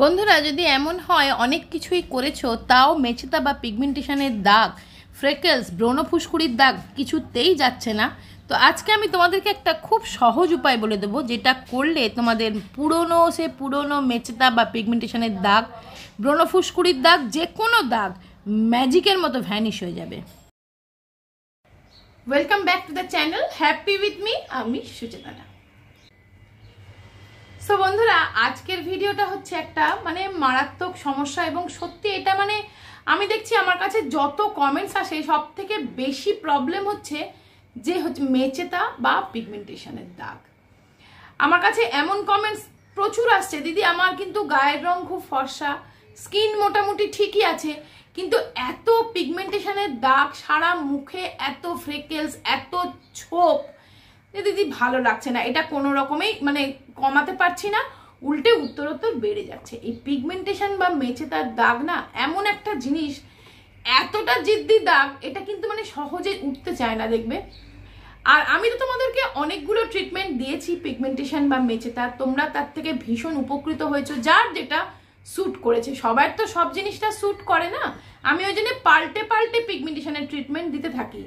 বন্ধুরা যদি এমন হয় অনেক কিছুই করেছো তাও মেচেতা বা পিগমেন্টেশনের দাগ ফ্রেকেলস ব্রণফুসকুড়ির দাগ কিছুতেই যাচ্ছে না তো আজকে আমি তোমাদেরকে একটা খুব সহজ উপায় বলে দেবো যেটা করলে তোমাদের পুরনো সে পুরনো মেচেতা বা পিগমেন্টেশনের দাগ ব্রণফুসকুড়ির দাগ যে কোনো দাগ ম্যাজিকের মতো ভ্যানিশ হয়ে যাবে welcome back to the channel happy with me আমি সুচেতনা সো বন্ধুরা আজকের ভিডিওটা হচ্ছে একটা মানে মারাত্মক সমস্যা এবং সত্যি এটা মানে আমি দেখছি আমার কাছে যত কমেন্টস আসে সব থেকে বেশি প্রবলেম হচ্ছে যে হচ্ছে মেচেতা বা পিগমেন্টেশনের দাগ আমার কাছে এমন কমেন্টস প্রচুর আসছে দিদি আমার কিন্তু গায়ের রং খুব ফর্সা স্কিন মোটামুটি ঠিকই আছে কিন্তু এত পিগমেন্টেশনের দাগ সারা মুখে এত ফ্রেকেলস এত ছোপ যে দিদি ভালো লাগছে না এটা কোনো রকমেই মানে কমাতে পারছি না উল্টে উত্তরোত্তর বেড়ে যাচ্ছে এই পিগমেন্টেশন বা মেচে তার দাগ না এমন একটা জিনিস এতটা জিদ্দি দাগ এটা কিন্তু মানে সহজে উঠতে চায় না দেখবে আর আমি তো তোমাদেরকে অনেকগুলো ট্রিটমেন্ট দিয়েছি পিগমেন্টেশন বা তার তোমরা তার থেকে ভীষণ উপকৃত হয়েছো যার যেটা স্যুট করেছে সবার তো সব জিনিসটা স্যুট করে না আমি ওই জন্য পাল্টে পাল্টে পিগমেন্টেশনের ট্রিটমেন্ট দিতে থাকি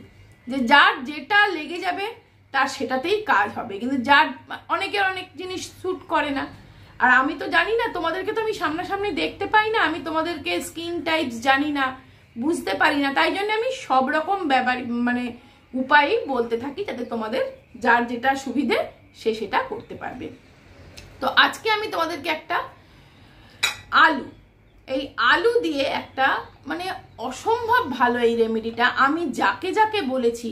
যে যার যেটা লেগে যাবে তার সেটাতেই কাজ হবে কিন্তু যার অনেকের অনেক জিনিস শ্যুট করে না আর আমি তো জানি না তোমাদেরকে তো আমি সামনাসামনি দেখতে পাই না আমি তোমাদেরকে স্কিন টাইপস জানি না বুঝতে পারি না তাই জন্য আমি সব রকম ব্যাপার মানে উপায়ই বলতে থাকি যাতে তোমাদের যার যেটা সুবিধে সে সেটা করতে পারবে তো আজকে আমি তোমাদেরকে একটা আলু এই আলু দিয়ে একটা মানে অসম্ভব ভালো এই রেমেডিটা আমি যাকে যাকে বলেছি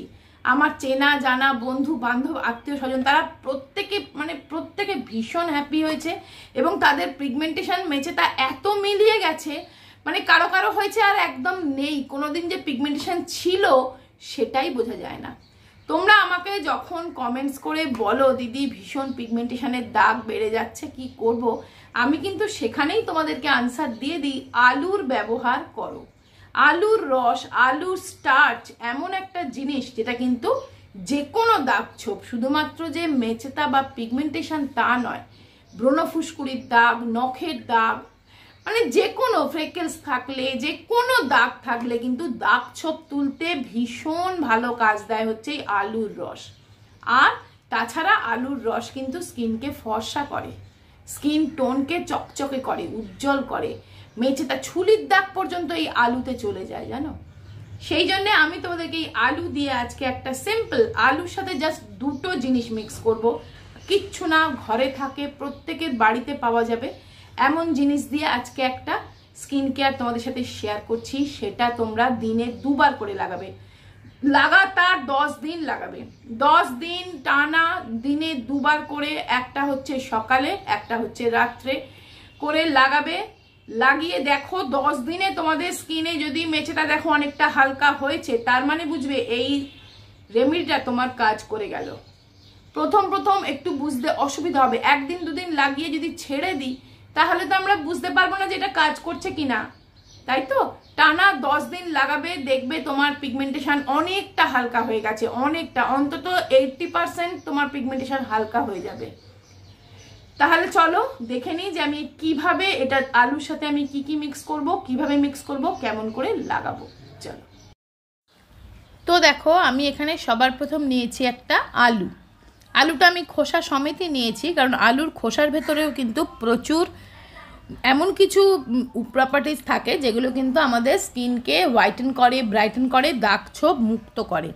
আমার চেনা জানা বন্ধু বান্ধব আত্মীয় স্বজন তারা প্রত্যেকে মানে প্রত্যেকে ভীষণ হ্যাপি হয়েছে এবং তাদের পিগমেন্টেশন মেচে তা এত মিলিয়ে গেছে মানে কারো কারো হয়েছে আর একদম নেই কোনোদিন যে পিগমেন্টেশন ছিল সেটাই বোঝা যায় না তোমরা আমাকে যখন কমেন্টস করে বলো দিদি ভীষণ পিগমেন্টেশনের দাগ বেড়ে যাচ্ছে কি করব আমি কিন্তু সেখানেই তোমাদেরকে আনসার দিয়ে দিই আলুর ব্যবহার করো আলুর রস আলুর স্টার্চ এমন একটা জিনিস যেটা কিন্তু যে কোনো দাগ ছোপ শুধুমাত্র যে মেচেতা বা পিগমেন্টেশন তা নয় ব্রণফুসকুড়ির দাগ নখের দাগ মানে যে কোনো ফ্রেকেলস থাকলে যে কোনো দাগ থাকলে কিন্তু দাগ ছোপ তুলতে ভীষণ ভালো কাজ দেয় হচ্ছে এই আলুর রস আর তাছাড়া আলুর রস কিন্তু স্কিনকে ফর্সা করে স্কিন টোনকে চকচকে করে উজ্জ্বল করে মেচে তার ছুলির দাগ পর্যন্ত এই আলুতে চলে যায় জানো সেই জন্য আমি তোমাদেরকে এই আলু দিয়ে আজকে একটা সিম্পল আলুর সাথে জাস্ট দুটো জিনিস মিক্স করব। কিচ্ছু না ঘরে থাকে প্রত্যেকের বাড়িতে পাওয়া যাবে এমন জিনিস দিয়ে আজকে একটা স্কিন কেয়ার তোমাদের সাথে শেয়ার করছি সেটা তোমরা দিনে দুবার করে লাগাবে লাগাতার দশ দিন লাগাবে দশ দিন টানা দিনে দুবার করে একটা হচ্ছে সকালে একটা হচ্ছে রাত্রে করে লাগাবে লাগিয়ে দেখো দশ দিনে তোমাদের স্কিনে যদি মেচেটা দেখো অনেকটা হালকা হয়েছে তার মানে বুঝবে এই রেমিডিটা তোমার কাজ করে গেল প্রথম প্রথম একটু বুঝতে অসুবিধা হবে একদিন দুদিন লাগিয়ে যদি ছেড়ে দিই তাহলে তো আমরা বুঝতে পারবো না যে এটা কাজ করছে কি না তাই তো টানা দশ দিন লাগাবে দেখবে তোমার পিগমেন্টেশন অনেকটা হালকা হয়ে গেছে অনেকটা অন্তত এইটটি পার্সেন্ট তোমার পিগমেন্টেশন হালকা হয়ে যাবে তাহলে চলো দেখে নিই যে আমি কিভাবে এটা আলুর সাথে আমি কি কি মিক্স করব কিভাবে মিক্স করব কেমন করে লাগাবো চলো তো দেখো আমি এখানে সবার প্রথম নিয়েছি একটা আলু আলুটা আমি খোসা সমেতই নিয়েছি কারণ আলুর খোসার ভেতরেও কিন্তু প্রচুর এমন কিছু প্রপার্টিস থাকে যেগুলো কিন্তু আমাদের স্কিনকে হোয়াইটেন করে ব্রাইটেন করে দাগ ছোপ মুক্ত করে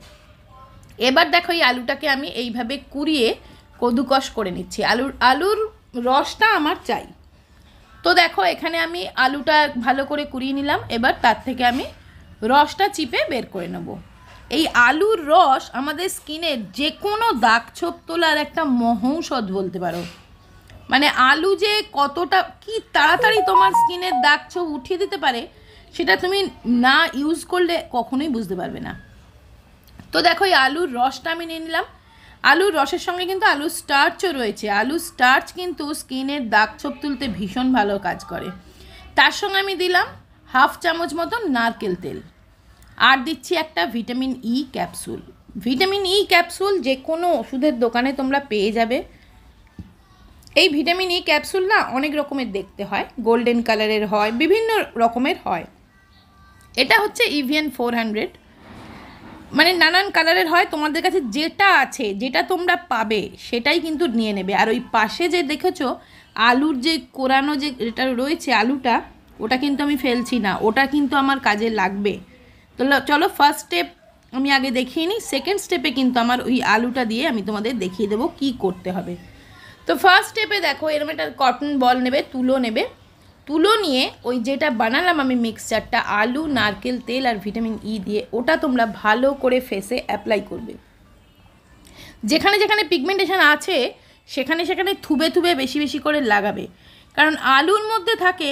এবার দেখো এই আলুটাকে আমি এইভাবে কুড়িয়ে কদুকষ করে নিচ্ছি আলুর আলুর রসটা আমার চাই তো দেখো এখানে আমি আলুটা ভালো করে কুড়িয়ে নিলাম এবার তার থেকে আমি রসটা চিপে বের করে নেব এই আলুর রস আমাদের স্কিনের যে কোনো দাগ ছোপ তোলার একটা মহৌষধ বলতে পারো মানে আলু যে কতটা কি তাড়াতাড়ি তোমার স্কিনের দাগ ছোপ উঠিয়ে দিতে পারে সেটা তুমি না ইউজ করলে কখনোই বুঝতে পারবে না তো দেখো এই আলুর রসটা আমি নিয়ে নিলাম আলুর রসের সঙ্গে কিন্তু আলু স্টার্চও রয়েছে আলু স্টার্চ কিন্তু স্কিনের দাগ ছোপ তুলতে ভীষণ ভালো কাজ করে তার সঙ্গে আমি দিলাম হাফ চামচ মতন নারকেল তেল আর দিচ্ছি একটা vitamin E capsule vitamin E capsule যে কোনো ওষুধের দোকানে তোমরা পেয়ে যাবে এই ভিটামিন ই ক্যাপসুল না অনেক রকমের দেখতে হয় গোল্ডেন কালারের হয় বিভিন্ন রকমের হয় এটা হচ্ছে ইভিএন ফোর হান্ড্রেড মানে নানান কালারের হয় তোমাদের কাছে যেটা আছে যেটা তোমরা পাবে সেটাই কিন্তু নিয়ে নেবে আর ওই পাশে যে দেখেছো আলুর যে কোরানো যে এটা রয়েছে আলুটা ওটা কিন্তু আমি ফেলছি না ওটা কিন্তু আমার কাজে লাগবে তো চলো ফার্স্ট স্টেপ আমি আগে দেখিয়ে নিই সেকেন্ড স্টেপে কিন্তু আমার ওই আলুটা দিয়ে আমি তোমাদের দেখিয়ে দেবো কি করতে হবে তো ফার্স্ট স্টেপে দেখো এরম একটা কটন বল নেবে তুলো নেবে তুলো নিয়ে ওই যেটা বানালাম আমি মিক্সচারটা আলু নারকেল তেল আর ভিটামিন ই e দিয়ে ওটা তোমরা ভালো করে ফেসে অ্যাপ্লাই করবে যেখানে যেখানে পিগমেন্টেশন আছে সেখানে সেখানে থুবে থুবে বেশি বেশি করে লাগাবে কারণ আলুর মধ্যে থাকে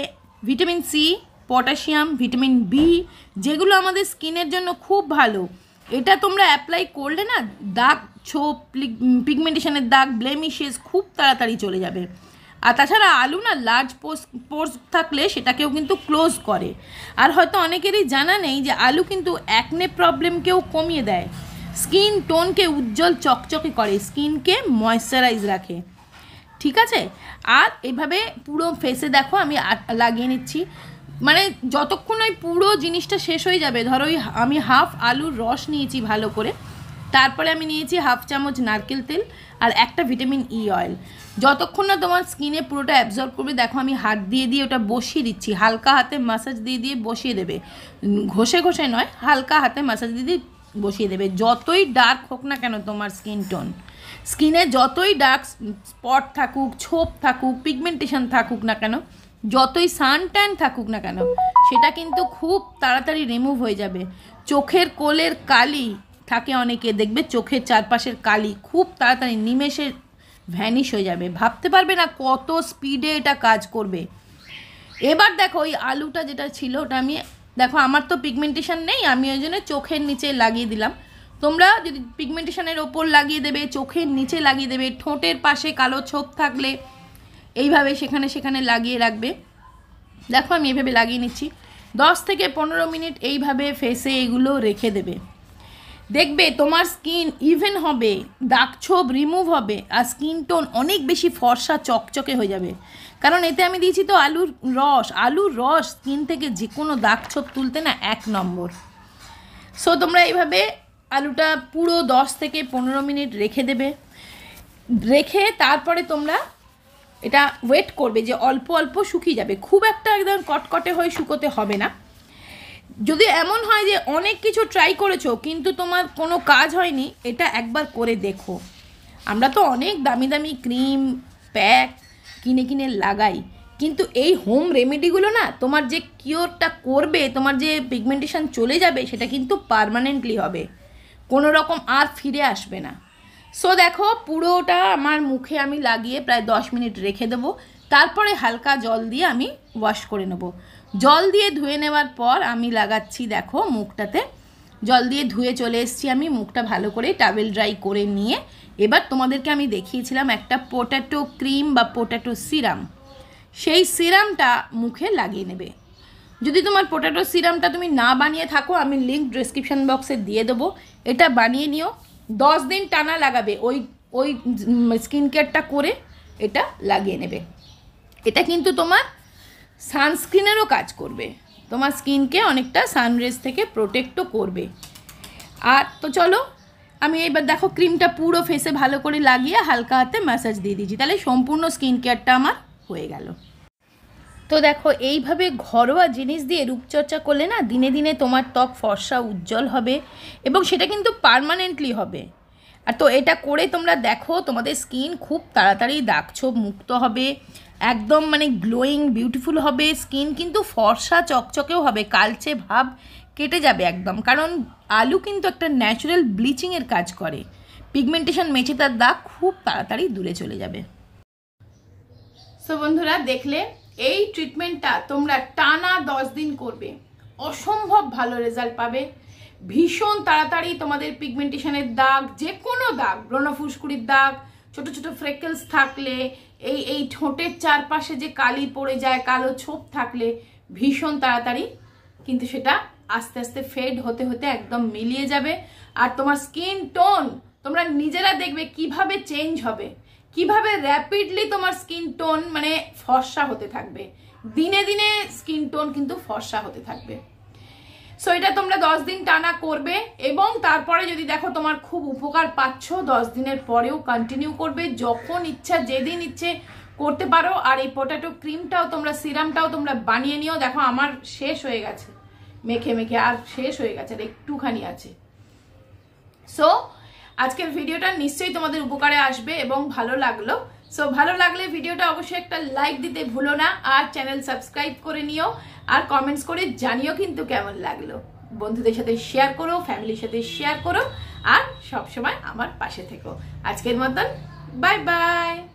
vitamin C potassium vitamin B যেগুলো আমাদের স্কিনের জন্য খুব ভালো এটা তোমরা অ্যাপ্লাই করলে না দাগ ছোপ পিগমেন্টেশনের দাগ ব্লেমিশেস খুব তাড়াতাড়ি চলে যাবে আর তাছাড়া আলু না লার্জ পোস পোর্স থাকলে সেটাকেও কিন্তু ক্লোজ করে আর হয়তো অনেকেরই জানা নেই যে আলু কিন্তু অ্যাকনে প্রবলেমকেও কমিয়ে দেয় স্কিন টোনকে উজ্জ্বল চকচকে করে স্কিনকে ময়শ্চারাইজ রাখে ঠিক আছে আর এভাবে পুরো ফেসে দেখো আমি লাগিয়ে নিচ্ছি মানে যতক্ষণ ওই পুরো জিনিসটা শেষ হয়ে যাবে ধরো আমি হাফ আলুর রস নিয়েছি ভালো করে তারপরে আমি নিয়েছি হাফ চামচ নারকেল তেল আর একটা ভিটামিন ই e অয়েল যতক্ষণ না তোমার স্কিনে পুরোটা অ্যাবজর্ব করবে দেখো আমি হাত দিয়ে দিয়ে ওটা বসিয়ে দিচ্ছি হালকা হাতে মাসাজ দিয়ে দিয়ে বসিয়ে দেবে ঘষে ঘষে নয় হালকা হাতে মাসাজ দিয়ে দিয়ে বসিয়ে দেবে যতই ডার্ক হোক না কেন তোমার স্কিন টোন স্কিনে যতই ডার্ক স্পট থাকুক ছোপ থাকুক পিগমেন্টেশন থাকুক না কেন যতই সান ট্যান থাকুক না কেন সেটা কিন্তু খুব তাড়াতাড়ি রিমুভ হয়ে যাবে চোখের কোলের কালি থাকে অনেকে দেখবে চোখের চারপাশের কালি খুব তাড়াতাড়ি নিমেষে ভ্যানিশ হয়ে যাবে ভাবতে পারবে না কত স্পিডে এটা কাজ করবে এবার দেখো ওই আলুটা যেটা ছিল ওটা আমি দেখো আমার তো পিগমেন্টেশন নেই আমি ওই জন্য চোখের নিচে লাগিয়ে দিলাম তোমরা যদি পিগমেন্টেশনের ওপর লাগিয়ে দেবে চোখের নিচে লাগিয়ে দেবে ঠোঁটের পাশে কালো ছোপ থাকলে এইভাবে সেখানে সেখানে লাগিয়ে রাখবে দেখো আমি এভাবে লাগিয়ে নিচ্ছি দশ থেকে পনেরো মিনিট এইভাবে ফেসে এগুলো রেখে দেবে দেখবে তোমার স্কিন ইভেন হবে দাগ ছোপ রিমুভ হবে আর স্কিন টোন অনেক বেশি ফর্সা চকচকে হয়ে যাবে কারণ এতে আমি দিয়েছি তো আলুর রস আলুর রস স্কিন থেকে যে কোনো দাগ ছোপ তুলতে না এক নম্বর সো তোমরা এইভাবে আলুটা পুরো দশ থেকে পনেরো মিনিট রেখে দেবে রেখে তারপরে তোমরা এটা ওয়েট করবে যে অল্প অল্প শুকিয়ে যাবে খুব একটা একদম কটকটে হয়ে শুকোতে হবে না যদি এমন হয় যে অনেক কিছু ট্রাই করেছো কিন্তু তোমার কোনো কাজ হয়নি এটা একবার করে দেখো আমরা তো অনেক দামি দামি ক্রিম প্যাক কিনে কিনে লাগাই কিন্তু এই হোম রেমেডিগুলো না তোমার যে কিওরটা করবে তোমার যে পিগমেন্টেশন চলে যাবে সেটা কিন্তু পারমানেন্টলি হবে কোনো রকম আর ফিরে আসবে না সো দেখো পুরোটা আমার মুখে আমি লাগিয়ে প্রায় দশ মিনিট রেখে দেবো তারপরে হালকা জল দিয়ে আমি ওয়াশ করে নেবো জল দিয়ে ধুয়ে নেওয়ার পর আমি লাগাচ্ছি দেখো মুখটাতে জল দিয়ে ধুয়ে চলে এসছি আমি মুখটা ভালো করে টাবেল ড্রাই করে নিয়ে এবার তোমাদেরকে আমি দেখিয়েছিলাম একটা পোট্যাটো ক্রিম বা পোটাটো সিরাম সেই সিরামটা মুখে লাগিয়ে নেবে যদি তোমার পোট্যাটো সিরামটা তুমি না বানিয়ে থাকো আমি লিঙ্ক ডিসক্রিপশান বক্সে দিয়ে দেবো এটা বানিয়ে নিও দশ দিন টানা লাগাবে ওই ওই স্কিন কেয়ারটা করে এটা লাগিয়ে নেবে এটা কিন্তু তোমার সানস্ক্রিনেরও কাজ করবে তোমার স্কিনকে অনেকটা সানরেজ থেকে প্রোটেক্টও করবে আর তো চলো আমি এবার দেখো ক্রিমটা পুরো ফেসে ভালো করে লাগিয়ে হালকা হাতে ম্যাসাজ দিয়ে দিয়েছি তাহলে সম্পূর্ণ স্কিন কেয়ারটা আমার হয়ে গেল তো দেখো এইভাবে ঘরোয়া জিনিস দিয়ে রূপচর্চা করলে না দিনে দিনে তোমার ত্বক ফর্সা উজ্জ্বল হবে এবং সেটা কিন্তু পারমানেন্টলি হবে আর তো এটা করে তোমরা দেখো তোমাদের স্কিন খুব তাড়াতাড়ি দাগছোপ মুক্ত হবে একদম মানে গ্লোয়িং বিউটিফুল হবে স্কিন কিন্তু ফর্সা চকচকেও হবে কালচে ভাব কেটে যাবে একদম কারণ আলু কিন্তু একটা ন্যাচারাল ব্লিচিংয়ের কাজ করে পিগমেন্টেশন মেচে তার দাগ খুব তাড়াতাড়ি দূরে চলে যাবে সো বন্ধুরা দেখলে এই ট্রিটমেন্টটা তোমরা টানা দশ দিন করবে অসম্ভব ভালো রেজাল্ট পাবে ভীষণ তাড়াতাড়ি তোমাদের পিগমেন্টেশনের দাগ যে কোনো দাগ ব্রণফুসকুড়ির দাগ ছোট ছোট ফ্রেকেলস থাকলে এই এই ঠোঁটের চারপাশে যে কালি পড়ে যায় কালো ছোপ থাকলে ভীষণ তাড়াতাড়ি কিন্তু সেটা আস্তে আস্তে ফেড হতে হতে একদম মিলিয়ে যাবে আর তোমার স্কিন টোন তোমরা নিজেরা দেখবে কিভাবে চেঞ্জ হবে কিভাবে র্যাপিডলি তোমার স্কিন টোন মানে ফর্সা হতে থাকবে দিনে দিনে স্কিন টোন কিন্তু ফর্সা হতে থাকবে সো এটা তোমরা দশ দিন টানা করবে এবং তারপরে যদি দেখো তোমার খুব উপকার পাচ্ছ দশ দিনের পরেও কন্টিনিউ করবে যখন ইচ্ছা যেদিন ইচ্ছে করতে পারো আর এই পটাটো ক্রিমটাও তোমরা সিরামটাও তোমরা বানিয়ে নিও দেখো আমার শেষ হয়ে গেছে মেখে মেখে আর শেষ হয়ে গেছে আর একটুখানি আছে সো আজকের ভিডিওটা নিশ্চয়ই তোমাদের উপকারে আসবে এবং ভালো লাগলো সো ভালো লাগলে ভিডিওটা অবশ্যই একটা লাইক দিতে ভুলো না আর চ্যানেল সাবস্ক্রাইব করে নিও আর কমেন্টস করে জানিও কিন্তু কেমন লাগলো বন্ধুদের সাথে শেয়ার করো ফ্যামিলির সাথে শেয়ার করো আর সবসময় আমার পাশে থেকো আজকের মতন বাই বাই